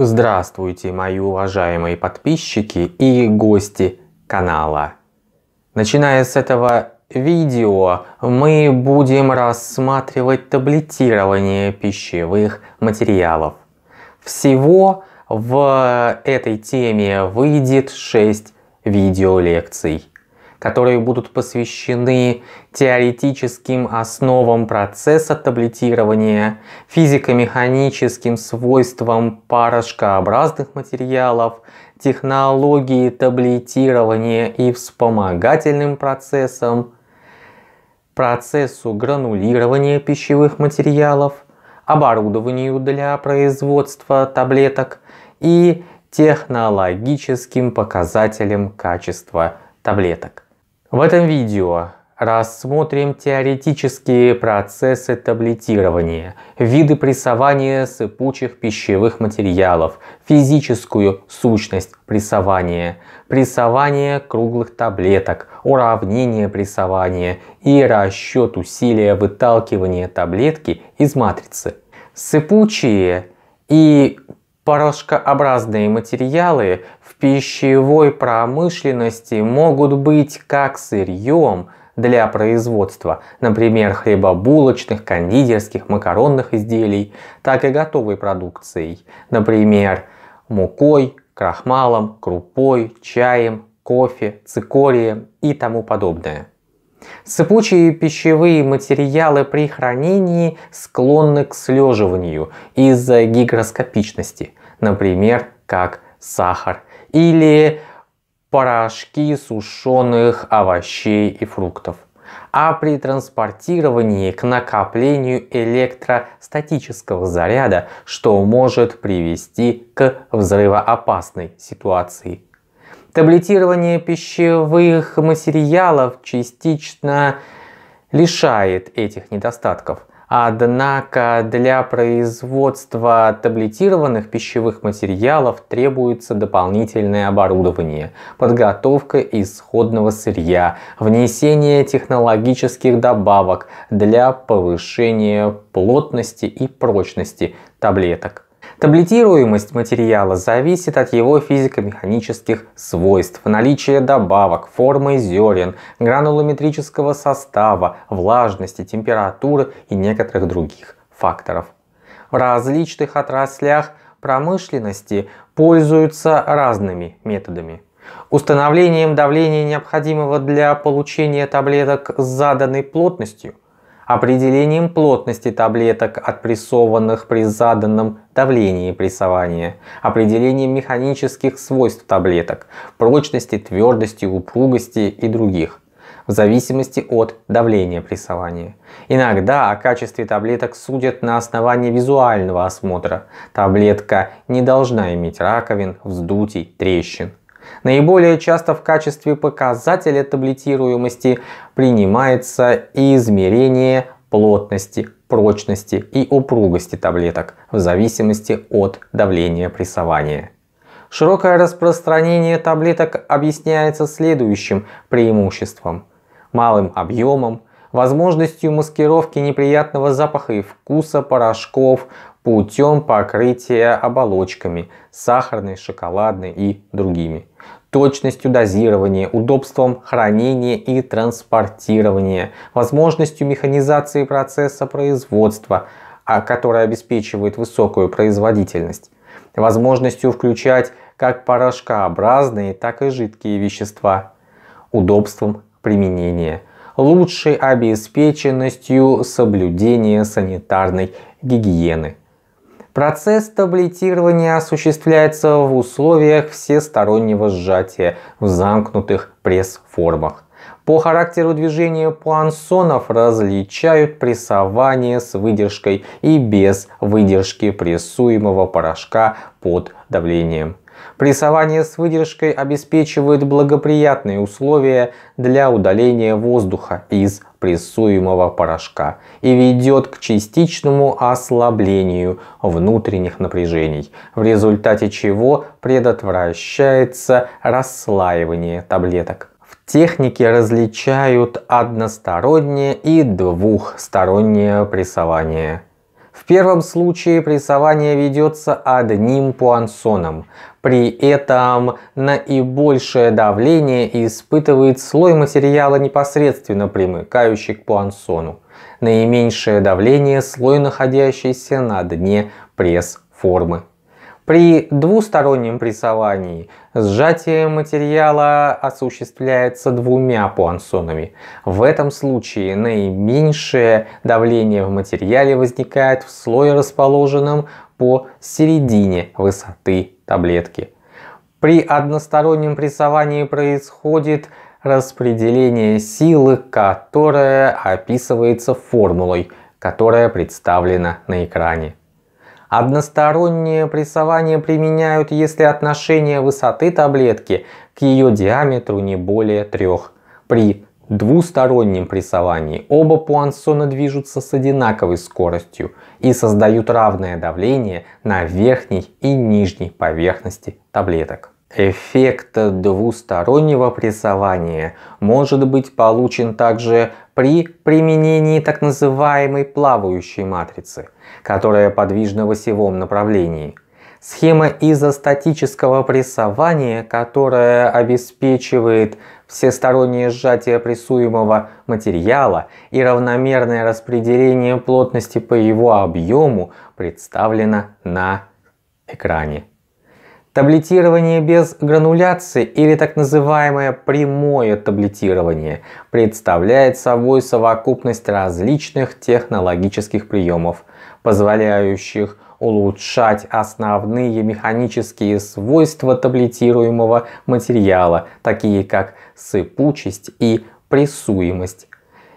Здравствуйте, мои уважаемые подписчики и гости канала. Начиная с этого видео мы будем рассматривать таблетирование пищевых материалов. Всего в этой теме выйдет 6 видеолекций которые будут посвящены теоретическим основам процесса таблетирования, физико-механическим свойствам парочкообразных материалов, технологии таблетирования и вспомогательным процессам, процессу гранулирования пищевых материалов, оборудованию для производства таблеток и технологическим показателям качества таблеток. В этом видео рассмотрим теоретические процессы таблетирования, виды прессования сыпучих пищевых материалов, физическую сущность прессования, прессование круглых таблеток, уравнение прессования и расчет усилия выталкивания таблетки из матрицы. Сыпучие и порошкообразные материалы пищевой промышленности могут быть как сырьем для производства, например, хлебобулочных, кондитерских, макаронных изделий, так и готовой продукцией, например, мукой, крахмалом, крупой, чаем, кофе, цикорием и тому подобное. Сыпучие пищевые материалы при хранении склонны к слеживанию из-за гигроскопичности, например, как сахар или порошки сушеных овощей и фруктов. А при транспортировании к накоплению электростатического заряда, что может привести к взрывоопасной ситуации. Таблетирование пищевых материалов частично лишает этих недостатков. Однако для производства таблетированных пищевых материалов требуется дополнительное оборудование, подготовка исходного сырья, внесение технологических добавок для повышения плотности и прочности таблеток. Таблетируемость материала зависит от его физико-механических свойств, наличия добавок, формы зерен, гранулометрического состава, влажности, температуры и некоторых других факторов. В различных отраслях промышленности пользуются разными методами. Установлением давления, необходимого для получения таблеток с заданной плотностью – определением плотности таблеток, отпрессованных при заданном давлении прессования, определением механических свойств таблеток, прочности, твердости, упругости и других, в зависимости от давления прессования. Иногда о качестве таблеток судят на основании визуального осмотра. Таблетка не должна иметь раковин, вздутий, трещин. Наиболее часто в качестве показателя таблетируемости принимается измерение плотности, прочности и упругости таблеток в зависимости от давления прессования. Широкое распространение таблеток объясняется следующим преимуществом. Малым объемом, возможностью маскировки неприятного запаха и вкуса порошков путем покрытия оболочками, сахарной, шоколадной и другими точностью дозирования, удобством хранения и транспортирования, возможностью механизации процесса производства, а, которая обеспечивает высокую производительность, возможностью включать как порошкообразные, так и жидкие вещества, удобством применения, лучшей обеспеченностью соблюдения санитарной гигиены – Процесс таблетирования осуществляется в условиях всестороннего сжатия в замкнутых пресс-формах. По характеру движения пуансонов различают прессование с выдержкой и без выдержки прессуемого порошка под давлением. Прессование с выдержкой обеспечивает благоприятные условия для удаления воздуха из прессуемого порошка и ведет к частичному ослаблению внутренних напряжений, в результате чего предотвращается расслаивание таблеток. В технике различают одностороннее и двухстороннее прессование. В первом случае прессование ведется одним пуансоном. При этом наибольшее давление испытывает слой материала непосредственно примыкающий к пуансону. Наименьшее давление слой, находящийся на дне пресс-формы. При двустороннем прессовании сжатие материала осуществляется двумя пуансонами. В этом случае наименьшее давление в материале возникает в слое, расположенном по середине высоты таблетки. При одностороннем прессовании происходит распределение силы, которое описывается формулой, которая представлена на экране. Одностороннее прессование применяют, если отношение высоты таблетки к ее диаметру не более трех. При двустороннем прессовании оба пуансона движутся с одинаковой скоростью и создают равное давление на верхней и нижней поверхности таблеток. Эффект двустороннего прессования может быть получен также при применении так называемой плавающей матрицы – которая подвижна в осевом направлении. Схема изостатического прессования, которая обеспечивает всестороннее сжатие прессуемого материала и равномерное распределение плотности по его объему, представлена на экране. Таблетирование без грануляции или так называемое прямое таблетирование представляет собой совокупность различных технологических приемов – позволяющих улучшать основные механические свойства таблетируемого материала, такие как сыпучесть и прессуемость,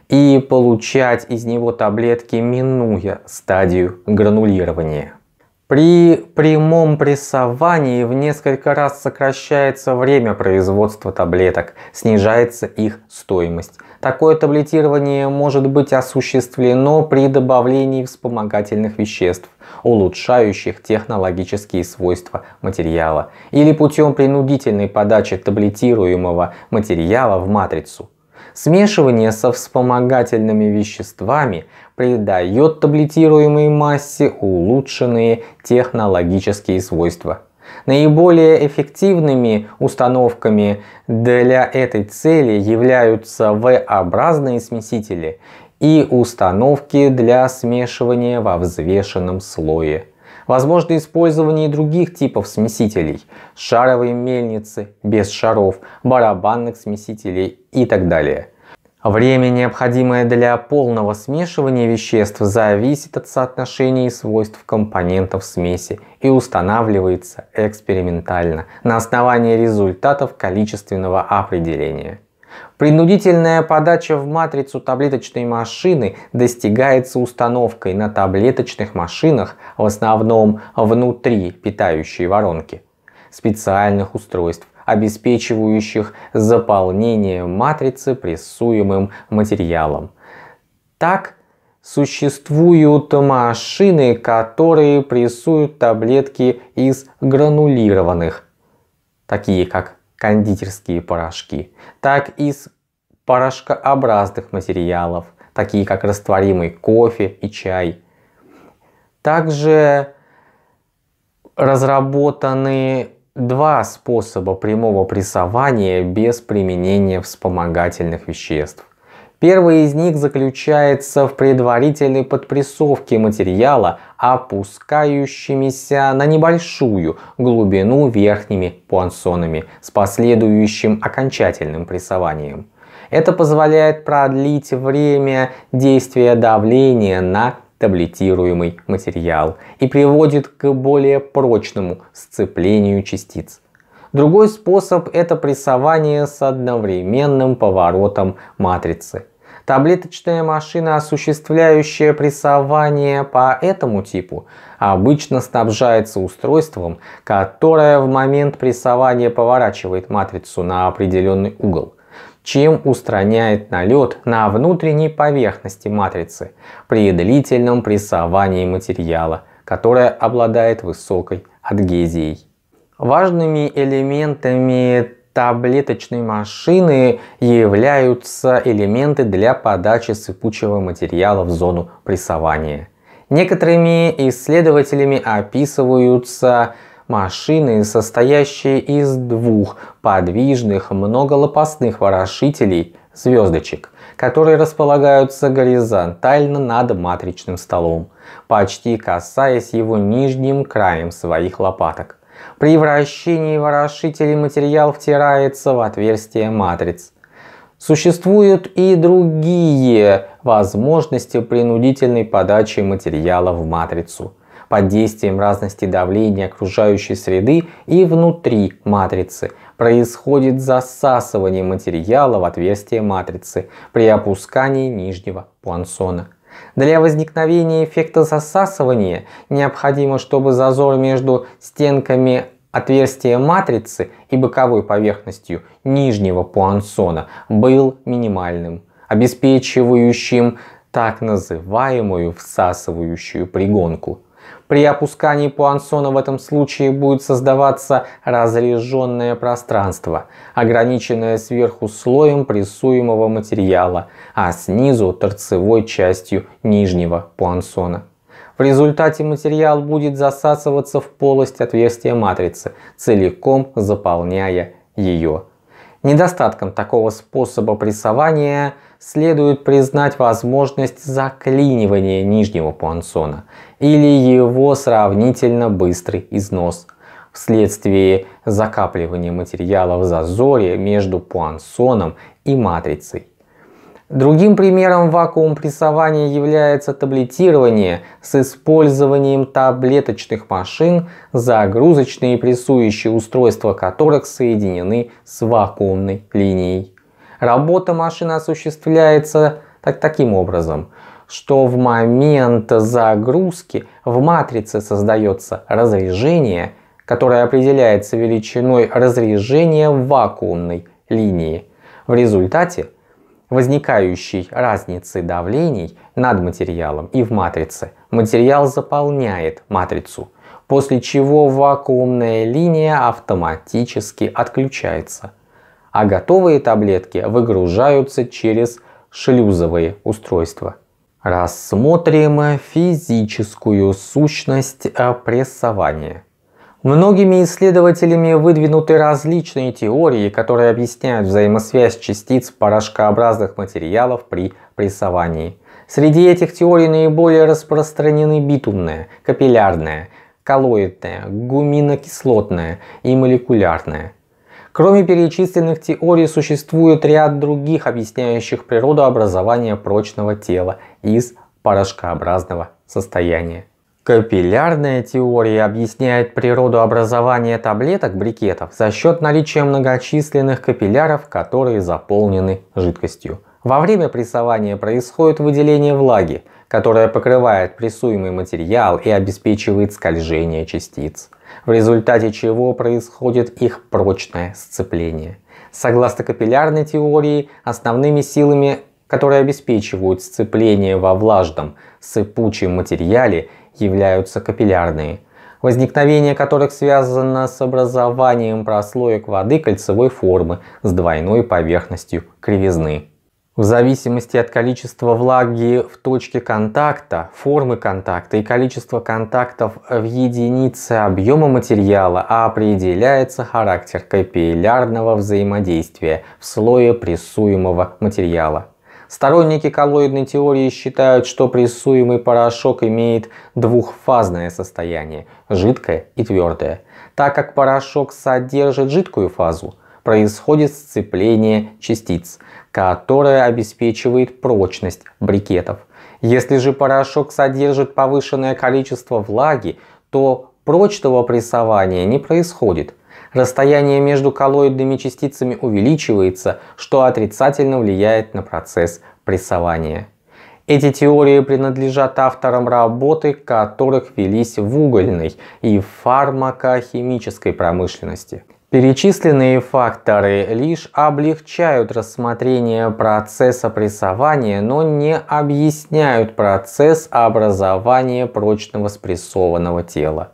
и получать из него таблетки, минуя стадию гранулирования. При прямом прессовании в несколько раз сокращается время производства таблеток, снижается их стоимость. Такое таблетирование может быть осуществлено при добавлении вспомогательных веществ, улучшающих технологические свойства материала, или путем принудительной подачи таблетируемого материала в матрицу. Смешивание со вспомогательными веществами придает таблетируемой массе улучшенные технологические свойства. Наиболее эффективными установками для этой цели являются V-образные смесители и установки для смешивания во взвешенном слое. Возможно использование других типов смесителей – шаровые мельницы без шаров, барабанных смесителей и так далее. Время, необходимое для полного смешивания веществ, зависит от соотношений и свойств компонентов смеси и устанавливается экспериментально на основании результатов количественного определения. Принудительная подача в матрицу таблеточной машины достигается установкой на таблеточных машинах, в основном внутри питающей воронки, специальных устройств обеспечивающих заполнение матрицы прессуемым материалом. Так, существуют машины, которые прессуют таблетки из гранулированных, такие как кондитерские порошки, так из порошкообразных материалов, такие как растворимый кофе и чай. Также разработаны два способа прямого прессования без применения вспомогательных веществ. Первый из них заключается в предварительной подпрессовке материала, опускающимися на небольшую глубину верхними пуансонами с последующим окончательным прессованием. Это позволяет продлить время действия давления на таблетируемый материал и приводит к более прочному сцеплению частиц. Другой способ – это прессование с одновременным поворотом матрицы. Таблеточная машина, осуществляющая прессование по этому типу, обычно снабжается устройством, которое в момент прессования поворачивает матрицу на определенный угол – чем устраняет налет на внутренней поверхности матрицы при длительном прессовании материала, которое обладает высокой адгезией. Важными элементами таблеточной машины являются элементы для подачи сыпучего материала в зону прессования. Некоторыми исследователями описываются Машины, состоящие из двух подвижных многолопастных ворошителей звездочек, которые располагаются горизонтально над матричным столом, почти касаясь его нижним краем своих лопаток. При вращении ворошителей материал втирается в отверстие матриц. Существуют и другие возможности принудительной подачи материала в матрицу – под действием разности давления окружающей среды и внутри матрицы. Происходит засасывание материала в отверстие матрицы при опускании нижнего плансона. Для возникновения эффекта засасывания необходимо, чтобы зазор между стенками отверстия матрицы и боковой поверхностью нижнего пуансона был минимальным, обеспечивающим так называемую всасывающую пригонку – при опускании Пуансона в этом случае будет создаваться разреженное пространство, ограниченное сверху слоем прессуемого материала, а снизу торцевой частью нижнего Пуансона. В результате материал будет засасываться в полость отверстия матрицы, целиком заполняя ее. Недостатком такого способа прессования следует признать возможность заклинивания нижнего пуансона или его сравнительно быстрый износ вследствие закапливания материала в зазоре между пуансоном и матрицей. Другим примером вакуум прессования является таблетирование с использованием таблеточных машин, загрузочные и прессующие устройства которых соединены с вакуумной линией. Работа машины осуществляется так, таким образом – что в момент загрузки в матрице создается разрежение, которое определяется величиной разрежения вакуумной линии. В результате возникающей разницы давлений над материалом и в матрице материал заполняет матрицу, после чего вакуумная линия автоматически отключается, а готовые таблетки выгружаются через шлюзовые устройства. Рассмотрим физическую сущность прессования. Многими исследователями выдвинуты различные теории, которые объясняют взаимосвязь частиц порошкообразных материалов при прессовании. Среди этих теорий наиболее распространены битумная, капиллярная, коллоидная, гуминокислотная и молекулярная. Кроме перечисленных теорий существует ряд других, объясняющих природу образования прочного тела из порошкообразного состояния. Капиллярная теория объясняет природу образования таблеток-брикетов за счет наличия многочисленных капилляров, которые заполнены жидкостью. Во время прессования происходит выделение влаги, которая покрывает прессуемый материал и обеспечивает скольжение частиц, в результате чего происходит их прочное сцепление. Согласно капиллярной теории, основными силами которые обеспечивают сцепление во влажном, сыпучем материале, являются капиллярные, возникновение которых связано с образованием прослоек воды кольцевой формы с двойной поверхностью кривизны. В зависимости от количества влаги в точке контакта, формы контакта и количества контактов в единице объема материала определяется характер капиллярного взаимодействия в слое прессуемого материала. Сторонники коллоидной теории считают, что прессуемый порошок имеет двухфазное состояние – жидкое и твердое. Так как порошок содержит жидкую фазу, происходит сцепление частиц, которое обеспечивает прочность брикетов. Если же порошок содержит повышенное количество влаги, то прочного прессования не происходит – расстояние между коллоидными частицами увеличивается, что отрицательно влияет на процесс прессования. Эти теории принадлежат авторам работы, которых велись в угольной и фармакохимической промышленности. Перечисленные факторы лишь облегчают рассмотрение процесса прессования, но не объясняют процесс образования прочного спрессованного тела.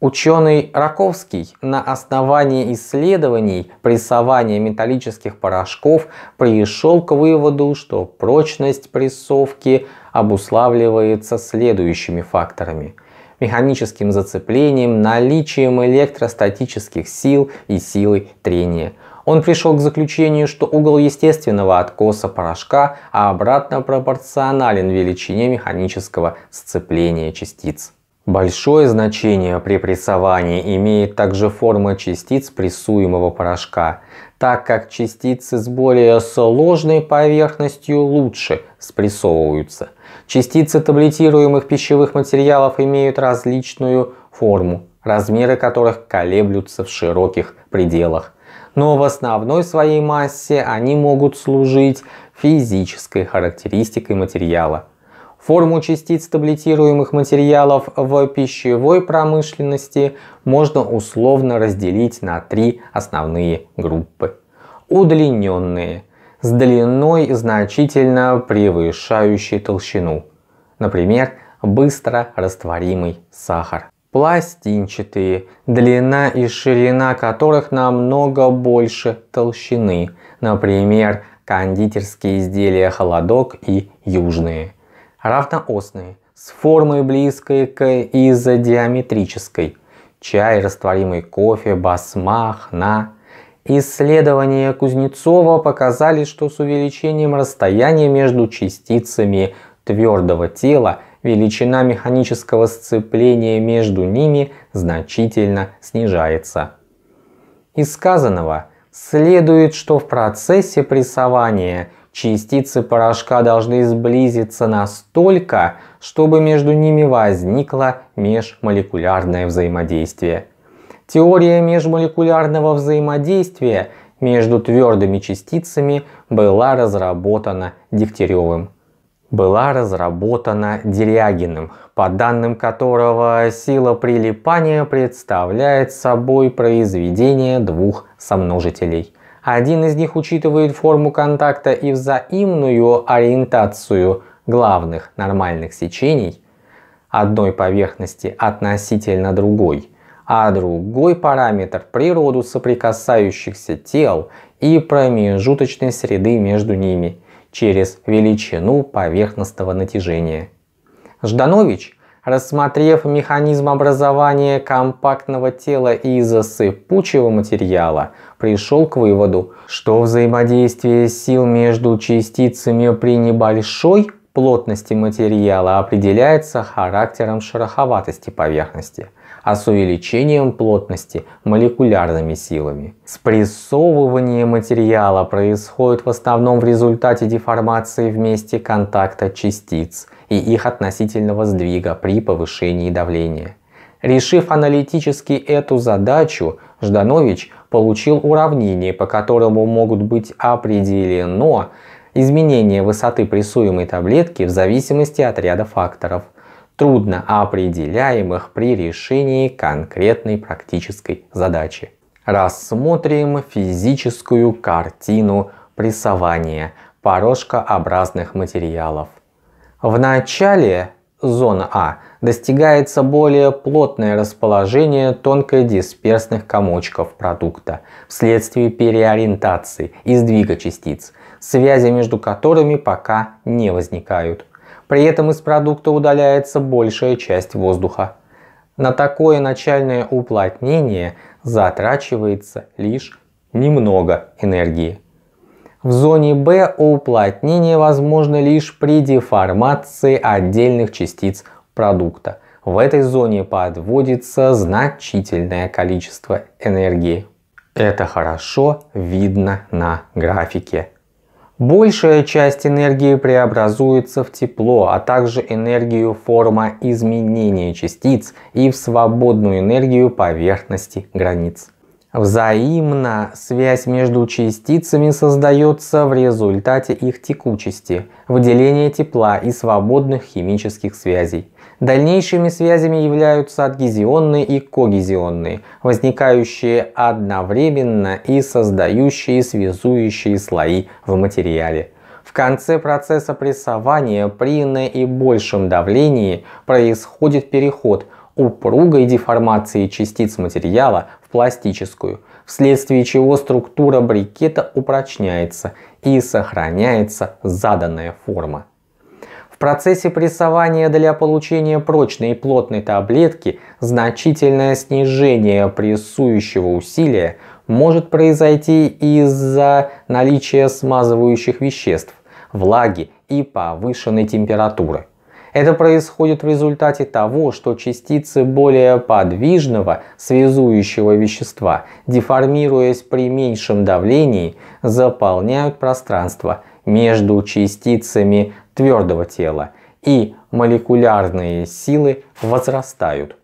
Ученый Раковский на основании исследований прессования металлических порошков пришел к выводу, что прочность прессовки обуславливается следующими факторами. Механическим зацеплением, наличием электростатических сил и силой трения. Он пришел к заключению, что угол естественного откоса порошка обратно пропорционален величине механического сцепления частиц. Большое значение при прессовании имеет также форма частиц прессуемого порошка, так как частицы с более сложной поверхностью лучше спрессовываются. Частицы таблетируемых пищевых материалов имеют различную форму, размеры которых колеблются в широких пределах. Но в основной своей массе они могут служить физической характеристикой материала – Форму частиц таблетируемых материалов в пищевой промышленности можно условно разделить на три основные группы. Удлиненные – с длиной, значительно превышающей толщину. Например, быстро растворимый сахар. Пластинчатые, длина и ширина которых намного больше толщины. Например, кондитерские изделия холодок и южные – равноосные, с формой близкой к изодиаметрической. Чай, растворимый кофе, басма, хна. Исследования Кузнецова показали, что с увеличением расстояния между частицами твердого тела величина механического сцепления между ними значительно снижается. Из сказанного следует, что в процессе прессования – Частицы порошка должны сблизиться настолько, чтобы между ними возникло межмолекулярное взаимодействие. Теория межмолекулярного взаимодействия между твердыми частицами была разработана Дегтяревым. Была разработана Дерягиным, по данным которого сила прилипания представляет собой произведение двух сомножителей – один из них учитывает форму контакта и взаимную ориентацию главных нормальных сечений одной поверхности относительно другой, а другой параметр – природу соприкасающихся тел и промежуточной среды между ними через величину поверхностного натяжения. Жданович, рассмотрев механизм образования компактного тела из сыпучего материала – пришел к выводу, что взаимодействие сил между частицами при небольшой плотности материала определяется характером шероховатости поверхности, а с увеличением плотности – молекулярными силами. Спрессовывание материала происходит в основном в результате деформации в месте контакта частиц и их относительного сдвига при повышении давления. Решив аналитически эту задачу, Жданович получил уравнение, по которому могут быть определено изменение высоты прессуемой таблетки в зависимости от ряда факторов, трудно определяемых при решении конкретной практической задачи. Рассмотрим физическую картину прессования порошкообразных материалов. В начале зона А достигается более плотное расположение тонкодисперсных комочков продукта вследствие переориентации и сдвига частиц, связи между которыми пока не возникают. При этом из продукта удаляется большая часть воздуха. На такое начальное уплотнение затрачивается лишь немного энергии. В зоне B уплотнение возможно лишь при деформации отдельных частиц продукта. В этой зоне подводится значительное количество энергии. Это хорошо видно на графике. Большая часть энергии преобразуется в тепло, а также энергию форма изменения частиц и в свободную энергию поверхности границ. Взаимно связь между частицами создается в результате их текучести, выделения тепла и свободных химических связей. Дальнейшими связями являются адгезионные и когезионные, возникающие одновременно и создающие связующие слои в материале. В конце процесса прессования при наибольшем давлении происходит переход – упругой деформации частиц материала в пластическую, вследствие чего структура брикета упрочняется и сохраняется заданная форма. В процессе прессования для получения прочной и плотной таблетки значительное снижение прессующего усилия может произойти из-за наличия смазывающих веществ, влаги и повышенной температуры. Это происходит в результате того, что частицы более подвижного связующего вещества, деформируясь при меньшем давлении, заполняют пространство между частицами твердого тела и молекулярные силы возрастают.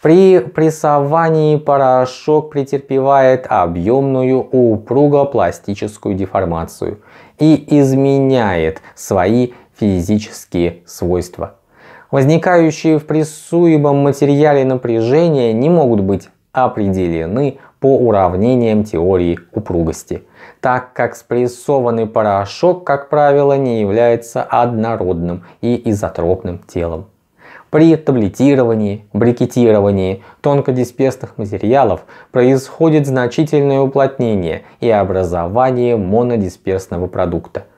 При прессовании порошок претерпевает объемную упругопластическую деформацию и изменяет свои физические свойства. Возникающие в прессуемом материале напряжения не могут быть определены по уравнениям теории упругости, так как спрессованный порошок, как правило, не является однородным и изотропным телом. При таблетировании, брикетировании тонкодисперсных материалов происходит значительное уплотнение и образование монодисперсного продукта –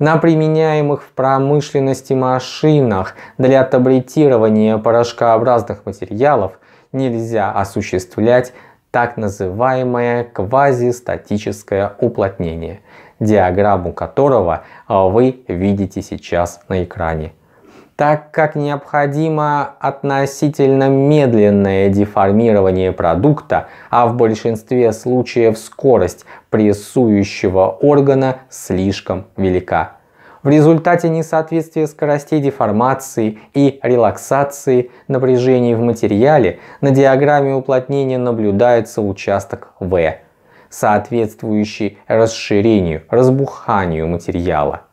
на применяемых в промышленности машинах для таблетирования порошкообразных материалов нельзя осуществлять так называемое квазистатическое уплотнение, диаграмму которого а, вы видите сейчас на экране так как необходимо относительно медленное деформирование продукта, а в большинстве случаев скорость прессующего органа слишком велика. В результате несоответствия скоростей деформации и релаксации напряжений в материале на диаграмме уплотнения наблюдается участок В, соответствующий расширению, разбуханию материала.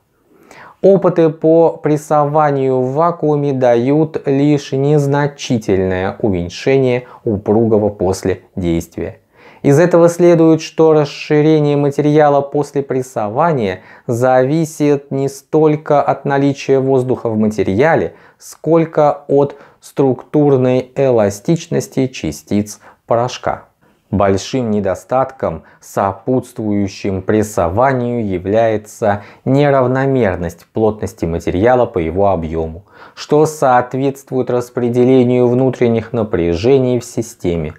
Опыты по прессованию в вакууме дают лишь незначительное уменьшение упругого после действия. Из этого следует, что расширение материала после прессования зависит не столько от наличия воздуха в материале, сколько от структурной эластичности частиц порошка. Большим недостатком, сопутствующим прессованию, является неравномерность плотности материала по его объему, что соответствует распределению внутренних напряжений в системе.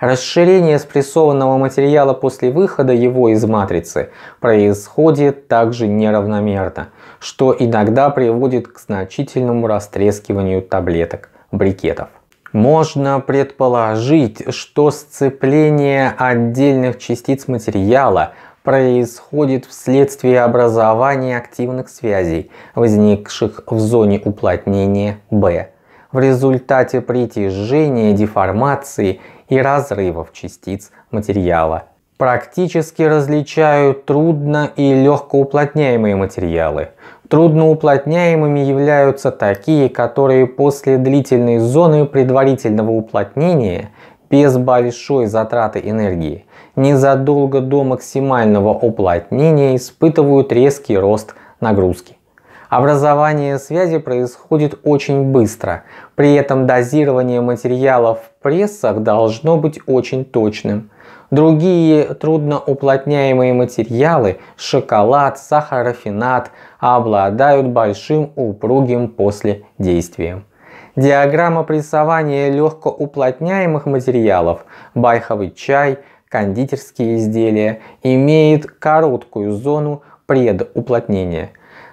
Расширение спрессованного материала после выхода его из матрицы происходит также неравномерно, что иногда приводит к значительному растрескиванию таблеток, брикетов. Можно предположить, что сцепление отдельных частиц материала происходит вследствие образования активных связей, возникших в зоне уплотнения B, в результате притяжения, деформации и разрывов частиц материала. Практически различают трудно и легкоуплотняемые материалы. Трудноуплотняемыми являются такие, которые после длительной зоны предварительного уплотнения без большой затраты энергии незадолго до максимального уплотнения испытывают резкий рост нагрузки. Образование связи происходит очень быстро, при этом дозирование материалов в прессах должно быть очень точным – Другие трудноуплотняемые материалы, шоколад, сахарофинат, обладают большим упругим после последействием. Диаграмма прессования легкоуплотняемых материалов – байховый чай, кондитерские изделия – имеет короткую зону предуплотнения.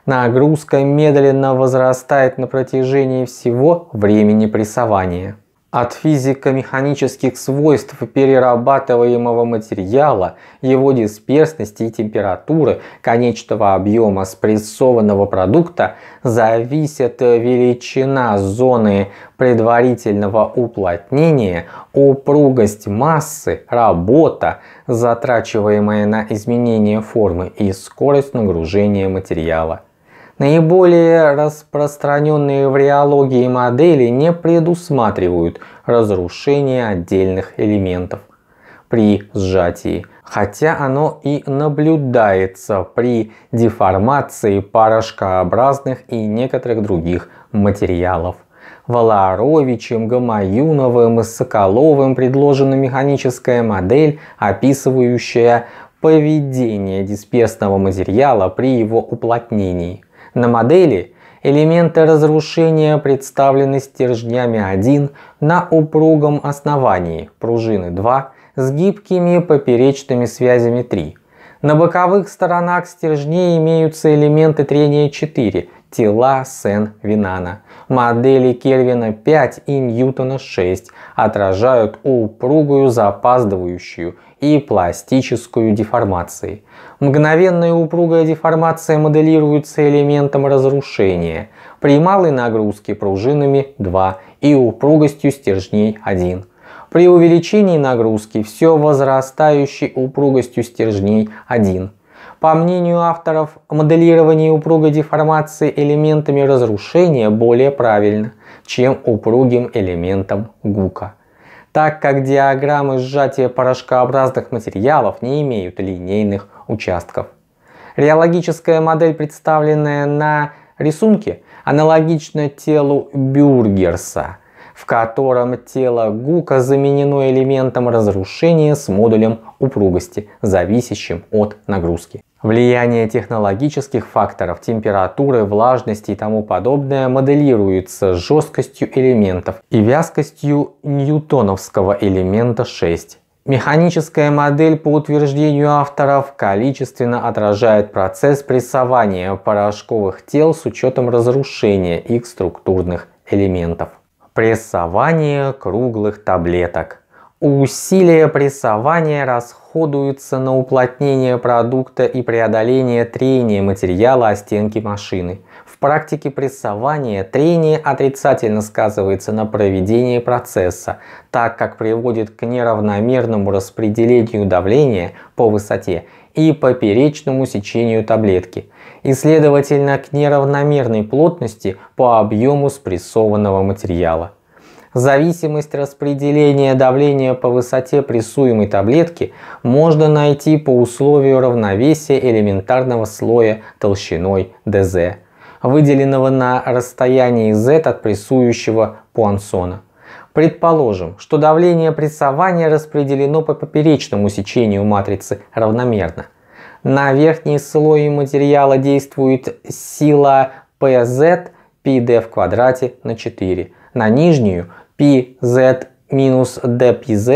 Нагрузка медленно возрастает на протяжении всего времени прессования. От физико-механических свойств перерабатываемого материала, его дисперсности и температуры конечного объема спрессованного продукта зависит величина зоны предварительного уплотнения, упругость массы, работа, затрачиваемая на изменение формы и скорость нагружения материала. Наиболее распространенные в вариологии модели не предусматривают разрушение отдельных элементов при сжатии, хотя оно и наблюдается при деформации порошкообразных и некоторых других материалов. Валаровичем, Гамаюновым и Соколовым предложена механическая модель, описывающая поведение дисперсного материала при его уплотнении. На модели элементы разрушения представлены стержнями 1 на упругом основании, пружины 2 с гибкими поперечными связями 3. На боковых сторонах стержней имеются элементы трения 4, тела Сен-Винана. Модели Кельвина 5 и Ньютона 6 отражают упругую запаздывающую и пластическую деформации. Мгновенная упругая деформация моделируется элементом разрушения при малой нагрузке пружинами 2 и упругостью стержней 1. При увеличении нагрузки все возрастающей упругостью стержней 1. По мнению авторов, моделирование упругой деформации элементами разрушения более правильно, чем упругим элементом гука. Так как диаграммы сжатия порошкообразных материалов не имеют линейных участков. Реологическая модель, представленная на рисунке, аналогична телу Бюргерса, в котором тело Гука заменено элементом разрушения с модулем упругости, зависящим от нагрузки. Влияние технологических факторов, температуры, влажности и тому подобное моделируется жесткостью элементов и вязкостью ньютоновского элемента 6. Механическая модель, по утверждению авторов, количественно отражает процесс прессования порошковых тел с учетом разрушения их структурных элементов. Прессование круглых таблеток. Усилия прессования расходуются на уплотнение продукта и преодоление трения материала о стенки машины. В практике прессования трение отрицательно сказывается на проведении процесса, так как приводит к неравномерному распределению давления по высоте и поперечному сечению таблетки, и следовательно к неравномерной плотности по объему спрессованного материала. Зависимость распределения давления по высоте прессуемой таблетки можно найти по условию равновесия элементарного слоя толщиной dz, выделенного на расстоянии z от прессующего пуансона. Предположим, что давление прессования распределено по поперечному сечению матрицы равномерно. На верхний слой материала действует сила PZ, PD в квадрате на 4, на нижнюю πz минус dπz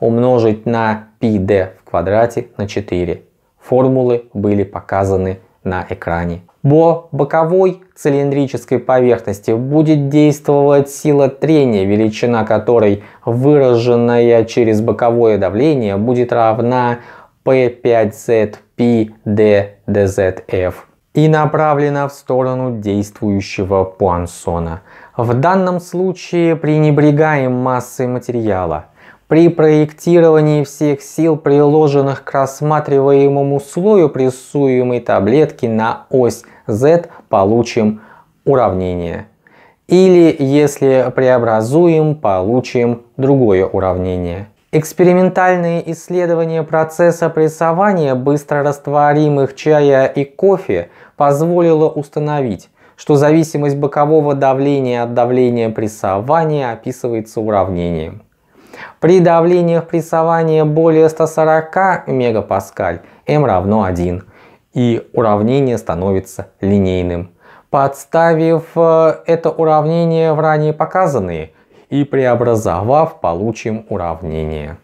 умножить на πd в квадрате на 4. Формулы были показаны на экране. По боковой цилиндрической поверхности будет действовать сила трения, величина которой, выраженная через боковое давление, будет равна P5ZPDDZF и направлена в сторону действующего пуансона – в данном случае пренебрегаем массой материала. При проектировании всех сил, приложенных к рассматриваемому слою прессуемой таблетки на ось Z, получим уравнение. Или, если преобразуем, получим другое уравнение. Экспериментальные исследования процесса прессования быстрорастворимых чая и кофе позволило установить, что зависимость бокового давления от давления прессования описывается уравнением. При давлениях прессования более 140 МПа m равно 1, и уравнение становится линейным. Подставив э, это уравнение в ранее показанные и преобразовав, получим уравнение.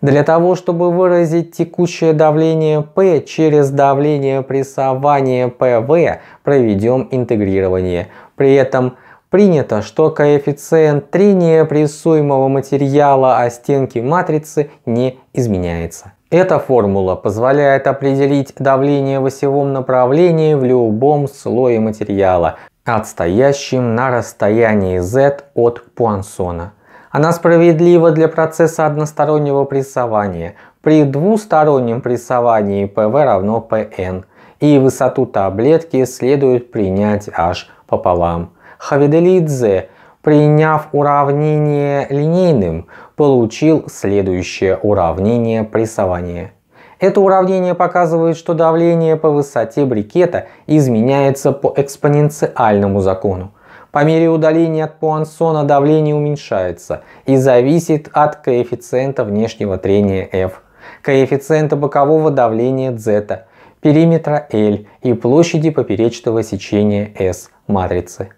Для того, чтобы выразить текущее давление P через давление прессования PV, проведем интегрирование. При этом Принято, что коэффициент трения прессуемого материала о стенки матрицы не изменяется. Эта формула позволяет определить давление в осевом направлении в любом слое материала, отстоящем на расстоянии z от пуансона. Она справедлива для процесса одностороннего прессования. При двустороннем прессовании PV равно PN, и высоту таблетки следует принять аж пополам. Хавиделидзе, приняв уравнение линейным, получил следующее уравнение прессования. Это уравнение показывает, что давление по высоте брикета изменяется по экспоненциальному закону. По мере удаления от пуансона давление уменьшается и зависит от коэффициента внешнего трения F, коэффициента бокового давления Z, периметра L и площади поперечного сечения S матрицы.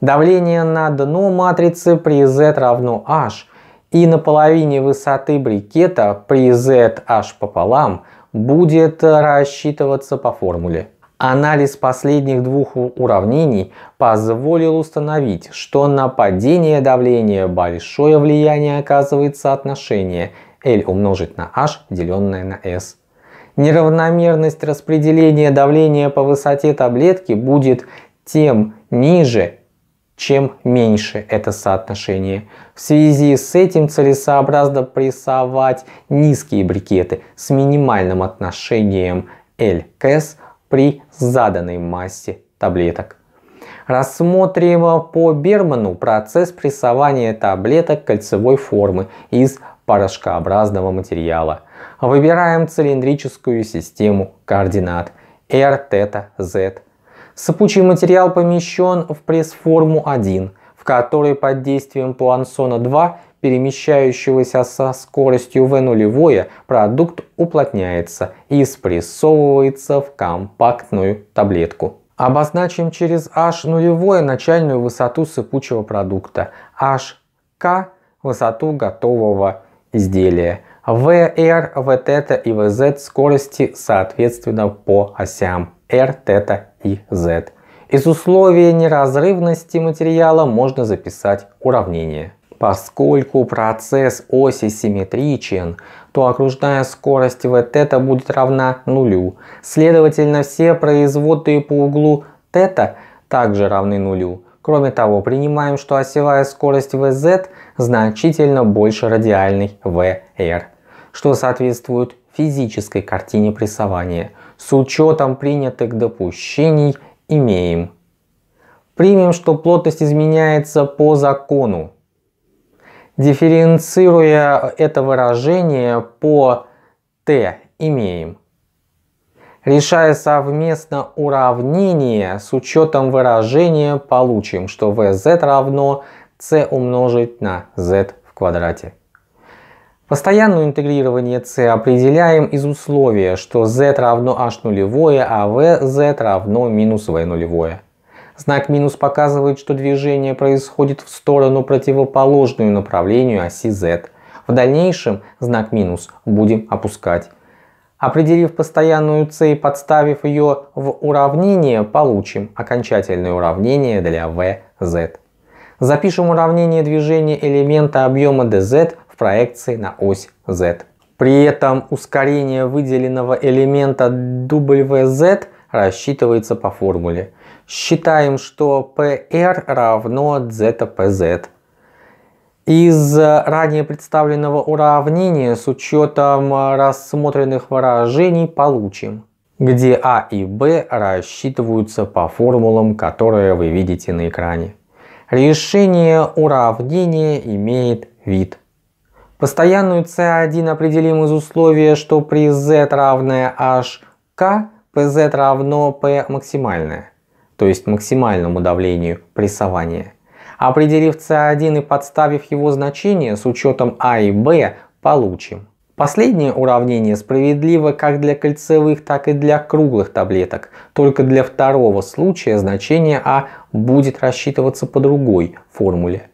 Давление на дно матрицы при Z равно H и на половине высоты брикета при z h пополам будет рассчитываться по формуле. Анализ последних двух уравнений позволил установить, что на падение давления большое влияние оказывает соотношение L умножить на H, деленное на S. Неравномерность распределения давления по высоте таблетки будет тем ниже, чем меньше это соотношение. В связи с этим целесообразно прессовать низкие брикеты с минимальным отношением L к S при заданной массе таблеток. Рассмотрим по Берману процесс прессования таблеток кольцевой формы из порошкообразного материала. Выбираем цилиндрическую систему координат R, theta, Z. Сыпучий материал помещен в пресс-форму 1, в которой под действием Плансона 2 перемещающегося со скоростью v нулевое, продукт уплотняется и спрессовывается в компактную таблетку. Обозначим через h нулевое начальную высоту сыпучего продукта, hk – высоту готового изделия, vr, vt и vz – скорости соответственно по осям r, θ и z. Из условия неразрывности материала можно записать уравнение. Поскольку процесс оси симметричен, то окружная скорость v θ будет равна нулю. Следовательно, все производные по углу тета также равны нулю. Кроме того, принимаем, что осевая скорость vz значительно больше радиальной vr, что соответствует физической картине прессования. С учетом принятых допущений имеем. Примем, что плотность изменяется по закону дифференцируя это выражение по t имеем. Решая совместно уравнение с учетом выражения получим, что vz равно c умножить на z в квадрате. Постоянное интегрирование c определяем из условия, что z равно h нулевое, а vz равно минус v нулевое. Знак минус показывает, что движение происходит в сторону противоположную направлению оси Z. В дальнейшем знак минус будем опускать. Определив постоянную c и подставив ее в уравнение, получим окончательное уравнение для vz. Запишем уравнение движения элемента объема dz в проекции на ось z. При этом ускорение выделенного элемента wz рассчитывается по формуле считаем, что PR равно ZPZ. Из ранее представленного уравнения с учетом рассмотренных выражений получим, где А и Б рассчитываются по формулам, которые вы видите на экране. Решение уравнения имеет вид. Постоянную c1 определим из условия, что при z равное hk, pz равно p максимальное то есть максимальному давлению прессования. Определив c1 и подставив его значение с учетом а и b, получим. Последнее уравнение справедливо как для кольцевых, так и для круглых таблеток. Только для второго случая значение А будет рассчитываться по другой формуле.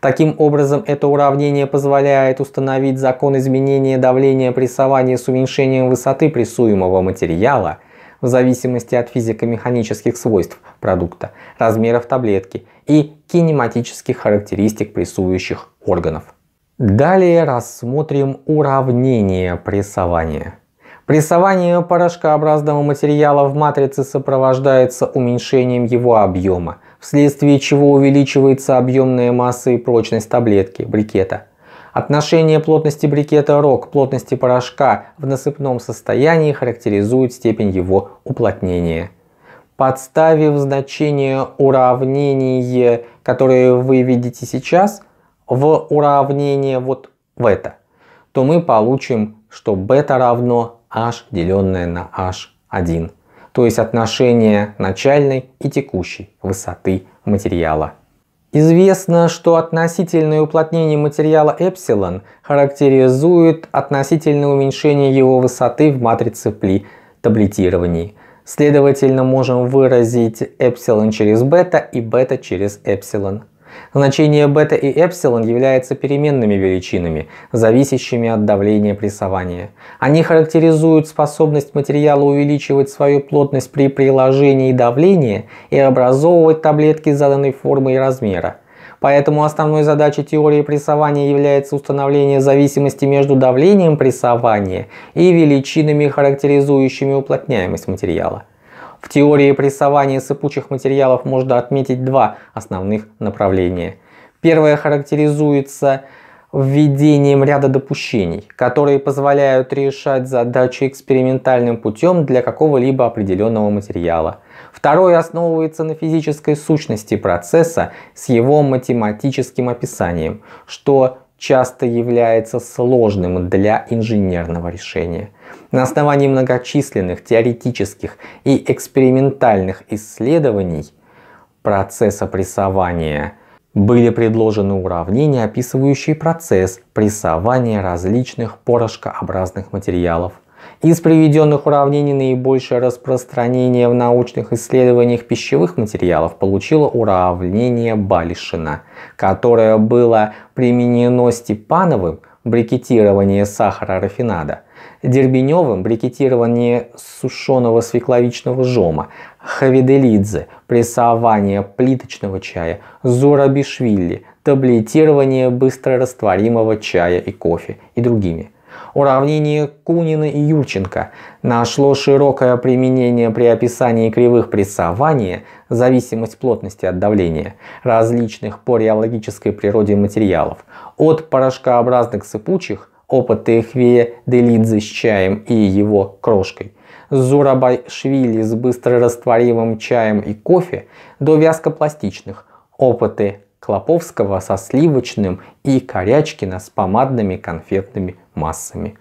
Таким образом, это уравнение позволяет установить закон изменения давления прессования с уменьшением высоты прессуемого материала – в зависимости от физико-механических свойств продукта, размеров таблетки и кинематических характеристик прессующих органов. Далее рассмотрим уравнение прессования. Прессование порошкообразного материала в матрице сопровождается уменьшением его объема, вследствие чего увеличивается объемная масса и прочность таблетки, брикета – Отношение плотности брикета рог к плотности порошка в насыпном состоянии характеризует степень его уплотнения. Подставив значение уравнения, которое вы видите сейчас, в уравнение вот в это, то мы получим, что бета равно h деленное на h1, то есть отношение начальной и текущей высоты материала. Известно, что относительное уплотнение материала эпсилон характеризует относительное уменьшение его высоты в матрице при таблетировании. Следовательно, можем выразить эпсилон через бета и бета через эпсилон. Значение бета и эпсилон являются переменными величинами, зависящими от давления прессования. Они характеризуют способность материала увеличивать свою плотность при приложении давления и образовывать таблетки заданной формы и размера. Поэтому основной задачей теории прессования является установление зависимости между давлением прессования и величинами, характеризующими уплотняемость материала. В теории прессования сыпучих материалов можно отметить два основных направления. Первое характеризуется введением ряда допущений, которые позволяют решать задачу экспериментальным путем для какого-либо определенного материала. Второе основывается на физической сущности процесса с его математическим описанием, что часто является сложным для инженерного решения. На основании многочисленных теоретических и экспериментальных исследований процесса прессования были предложены уравнения, описывающие процесс прессования различных порошкообразных материалов из приведенных уравнений наибольшее распространение в научных исследованиях пищевых материалов получило уравнение Балишина, которое было применено Степановым брикетирование сахара рафинада, Дербеневым брикетирование сушеного свекловичного жома, Хавиделидзе прессование плиточного чая, Зурабишвили таблетирование быстрорастворимого чая и кофе и другими. Уравнение Кунина и Юрченко нашло широкое применение при описании кривых прессования, зависимость плотности от давления, различных по реологической природе материалов, от порошкообразных сыпучих, опыты Эхвея Делидзе с чаем и его крошкой, Зурабашвили с быстрорастворимым чаем и кофе, до вязкопластичных, опыты Клоповского со сливочным и Корячкина с помадными конфетными массами.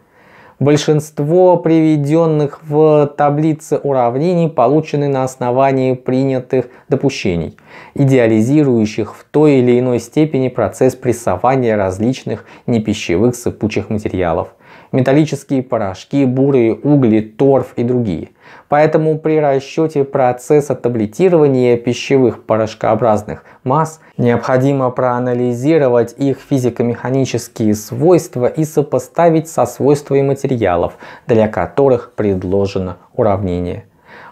Большинство приведенных в таблице уравнений получены на основании принятых допущений, идеализирующих в той или иной степени процесс прессования различных непищевых сыпучих материалов – металлические порошки, бурые угли, торф и другие. Поэтому при расчете процесса таблетирования пищевых порошкообразных масс необходимо проанализировать их физико-механические свойства и сопоставить со свойствами материалов, для которых предложено уравнение.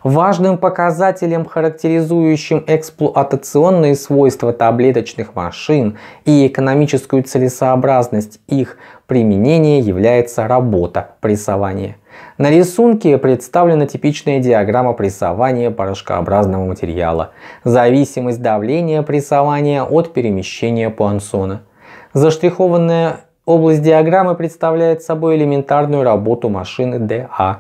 Важным показателем, характеризующим эксплуатационные свойства таблеточных машин и экономическую целесообразность их применения является работа прессования. На рисунке представлена типичная диаграмма прессования порошкообразного материала, зависимость давления прессования от перемещения пуансона. Заштрихованная область диаграммы представляет собой элементарную работу машины ДА.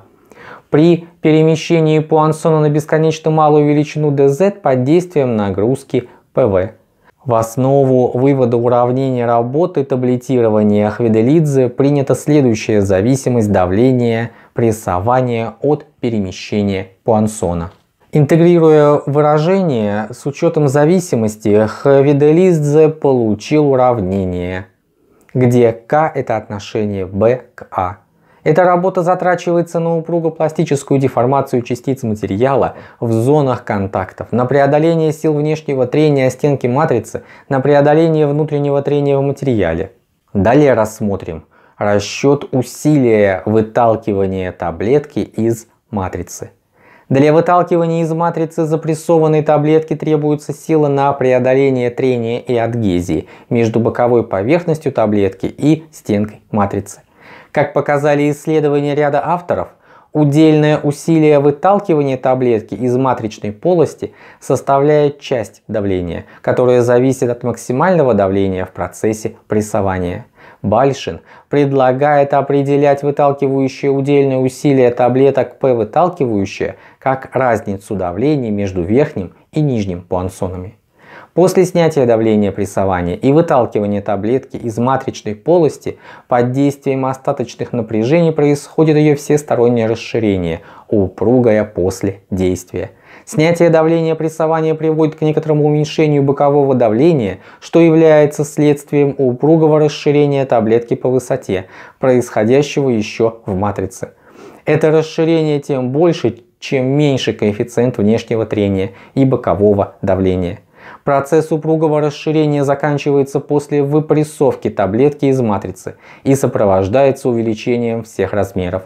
При перемещении Пуассона на бесконечно малую величину dz под действием нагрузки PV. В основу вывода уравнения работы таблетирования Хведелидзе принята следующая зависимость давления прессования от перемещения Пуассона. Интегрируя выражение с учетом зависимости, Хведелидзе получил уравнение, где k это отношение b к a а. Эта работа затрачивается на упругопластическую деформацию частиц материала в зонах контактов, на преодоление сил внешнего трения стенки матрицы, на преодоление внутреннего трения в материале. Далее рассмотрим расчет усилия выталкивания таблетки из матрицы. Для выталкивания из матрицы запрессованной таблетки требуется сила на преодоление трения и адгезии между боковой поверхностью таблетки и стенкой матрицы. Как показали исследования ряда авторов, удельное усилие выталкивания таблетки из матричной полости составляет часть давления, которое зависит от максимального давления в процессе прессования. Бальшин предлагает определять выталкивающее удельное усилие таблеток P-выталкивающее как разницу давлений между верхним и нижним пуансонами. После снятия давления прессования и выталкивания таблетки из матричной полости под действием остаточных напряжений происходит ее всестороннее расширение, упругое после действия. Снятие давления прессования приводит к некоторому уменьшению бокового давления, что является следствием упругого расширения таблетки по высоте, происходящего еще в матрице. Это расширение тем больше, чем меньше коэффициент внешнего трения и бокового давления. Процесс упругого расширения заканчивается после выпрессовки таблетки из матрицы и сопровождается увеличением всех размеров.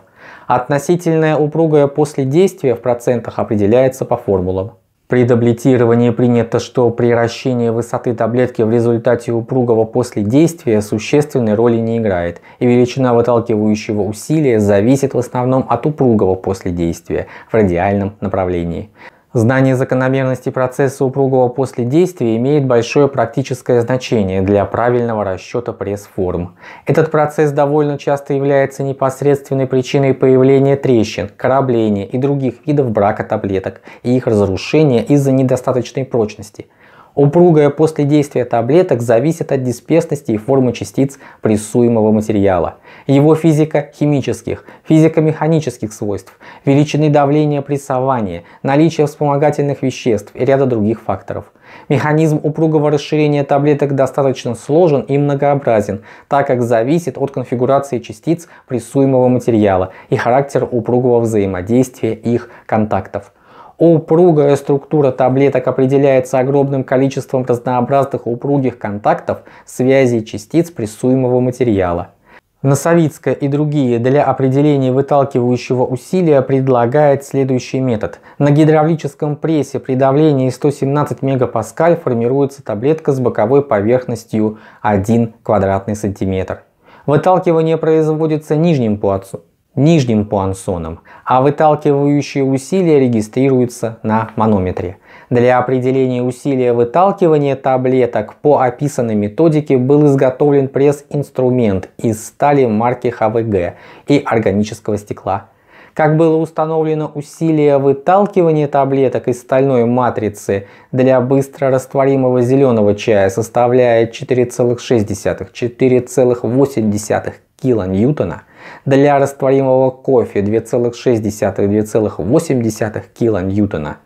Относительное упругое последействие в процентах определяется по формулам. При таблетировании принято, что приращение высоты таблетки в результате упругого последействия существенной роли не играет, и величина выталкивающего усилия зависит в основном от упругого последействия в радиальном направлении. Знание закономерности процесса упругого после действия имеет большое практическое значение для правильного расчета пресс-форм. Этот процесс довольно часто является непосредственной причиной появления трещин, корабления и других видов брака таблеток и их разрушения из-за недостаточной прочности – Упругое после действия таблеток зависит от дисперсности и формы частиц прессуемого материала, его физико-химических, физико-механических свойств, величины давления прессования, наличия вспомогательных веществ и ряда других факторов. Механизм упругого расширения таблеток достаточно сложен и многообразен, так как зависит от конфигурации частиц прессуемого материала и характера упругого взаимодействия их контактов. Упругая структура таблеток определяется огромным количеством разнообразных упругих контактов связей частиц прессуемого материала. Носовицкая и другие для определения выталкивающего усилия предлагает следующий метод. На гидравлическом прессе при давлении 117 МПа формируется таблетка с боковой поверхностью 1 квадратный сантиметр. Выталкивание производится нижним плацу нижним пуансоном, а выталкивающие усилия регистрируются на манометре. Для определения усилия выталкивания таблеток по описанной методике был изготовлен пресс-инструмент из стали марки ХВГ и органического стекла. Как было установлено усилие выталкивания таблеток из стальной матрицы для быстрорастворимого зеленого чая составляет 4,6-4,8 килоньютона – для растворимого кофе 2,6-2,8 килоньютона.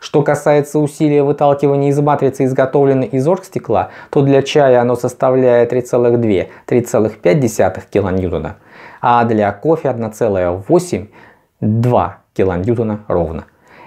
Что касается усилия выталкивания из матрицы, изготовленной из оргстекла, то для чая оно составляет 3,2-3,5 килоньютона, а для кофе 1,8-2 килоньютона ровно.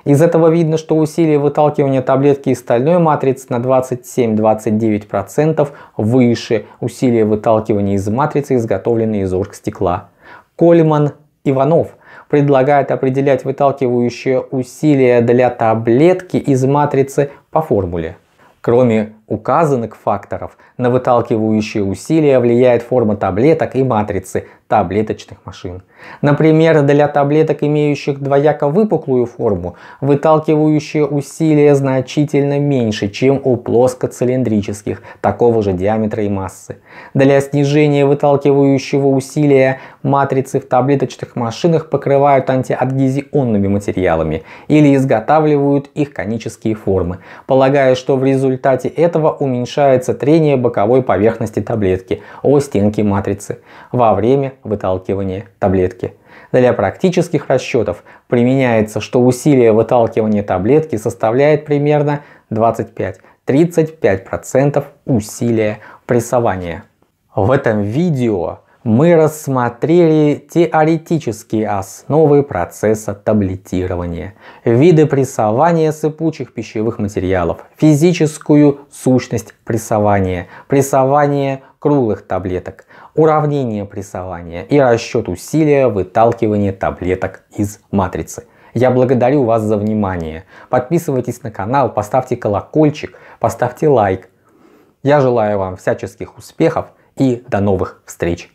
Из этого видно, что усилие выталкивания таблетки из стальной матрицы на 27-29% выше усилия выталкивания из матрицы, изготовленной из оргстекла. Кольман Иванов предлагает определять выталкивающее усилие для таблетки из матрицы по формуле. Кроме указанных факторов. На выталкивающие усилия влияет форма таблеток и матрицы таблеточных машин. Например, для таблеток, имеющих двояко выпуклую форму, выталкивающие усилия значительно меньше, чем у плоскоцилиндрических такого же диаметра и массы. Для снижения выталкивающего усилия матрицы в таблеточных машинах покрывают антиадгезионными материалами или изготавливают их конические формы, полагая, что в результате этого этого уменьшается трение боковой поверхности таблетки о стенки матрицы во время выталкивания таблетки. Для практических расчетов применяется, что усилие выталкивания таблетки составляет примерно 25-35% усилия прессования. В этом видео мы рассмотрели теоретические основы процесса таблетирования, виды прессования сыпучих пищевых материалов, физическую сущность прессования, прессование круглых таблеток, уравнение прессования и расчет усилия выталкивания таблеток из матрицы. Я благодарю вас за внимание. Подписывайтесь на канал, поставьте колокольчик, поставьте лайк. Я желаю вам всяческих успехов и до новых встреч!